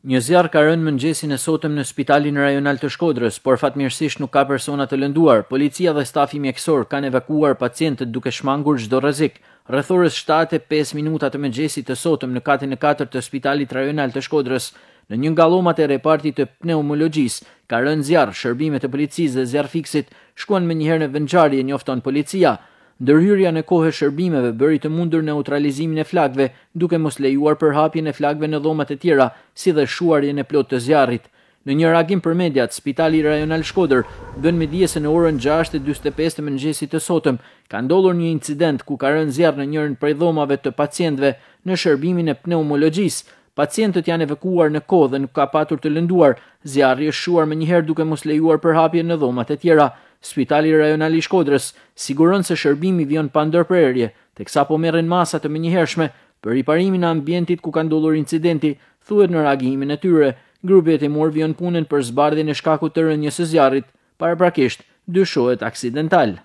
Një zjarr ka rënë mëngjesin e sotëm në spitalin rajonal të Shkodrës, por fatmirësisht nuk ka persona të lënduar. Policia dhe stafi mjekësor kanë evakuuar pacientët duke shmangur çdo rrezik. Rreth orës 7:05 minuta të mëngjesit të sotëm në katin e 4 të spitalit rajonal të Shkodrës, në një gallomat e repartit të pneumologjisë, ka rënë zjarr. Shërbimet e policisë dhe zjarr fiksit shkuan më njëherë në vendngjarje, njofton policia. Ndërhyrja në kohë e shërbimeve bëri të mundur neutralizimin e flakëve, duke mos lejuar për hapjen e flakëve në dhomat e tjera, si dhe shuarjen e plot të zjarrit. Në një reagim për mediat, Spitali Rajonal Shkodër bën me dije se në orën 6:45 të mëngjesit të sotëm ka ndodhur një incident ku ka rënë zjarr në njërin prej dhomave të pacientëve në shërbimin e pneumologjisë. Pacientët janë evakuar në kohë dhe nuk ka patur të lënduar. Zjarri është shuar më njëherë duke mos lejuar për hapjen në dhomat e tjera. Spitali rajonali i Shkodrës siguron se shërbimi vjen pa ndërprerje, teksa po merren masa të menjëhershme për riparimin e ambientit ku ka ndodhur incidenti, thuhet në reagimin e tyre. Grupi i timur vjen punën për zbardhjen e shkakut të rënjes së zjarrit, paraprakisht dyshohet aksidental.